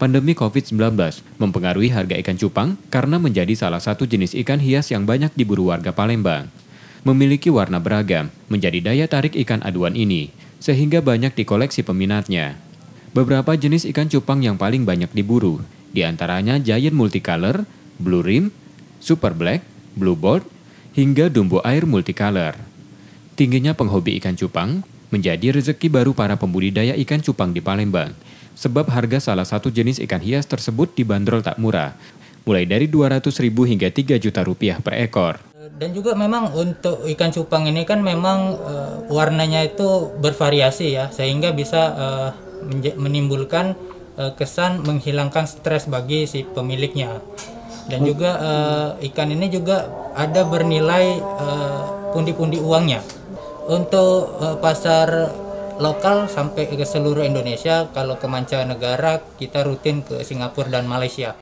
pandemi COVID-19 mempengaruhi harga ikan cupang karena menjadi salah satu jenis ikan hias yang banyak diburu warga Palembang. Memiliki warna beragam menjadi daya tarik ikan aduan ini, sehingga banyak dikoleksi peminatnya. Beberapa jenis ikan cupang yang paling banyak diburu, diantaranya giant multicolor, blue rim, super black, blue board, hingga dumbo air multicolor. Tingginya penghobi ikan cupang menjadi rezeki baru para pembudidaya ikan cupang di Palembang sebab harga salah satu jenis ikan hias tersebut dibanderol tak murah, mulai dari 200 ribu hingga 3 juta rupiah per ekor. Dan juga memang untuk ikan cupang ini kan memang uh, warnanya itu bervariasi ya, sehingga bisa uh, menimbulkan uh, kesan menghilangkan stres bagi si pemiliknya. Dan juga uh, ikan ini juga ada bernilai pundi-pundi uh, uangnya. Untuk uh, pasar lokal sampai ke seluruh Indonesia. Kalau ke mancanegara, kita rutin ke Singapura dan Malaysia.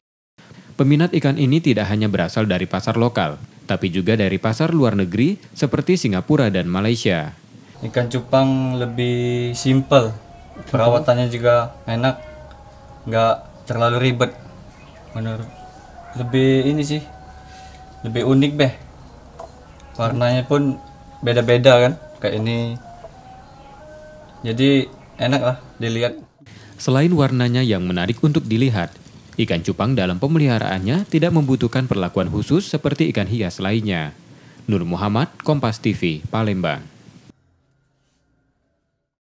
Peminat ikan ini tidak hanya berasal dari pasar lokal, tapi juga dari pasar luar negeri seperti Singapura dan Malaysia. Ikan cupang lebih simple, perawatannya juga enak, nggak terlalu ribet. Menurut lebih ini sih, lebih unik deh. Warnanya pun beda-beda kan, kayak ini jadi enak lah dilihat. Selain warnanya yang menarik untuk dilihat, ikan cupang dalam pemeliharaannya tidak membutuhkan perlakuan khusus seperti ikan hias lainnya. Nur Muhammad, Kompas TV, Palembang.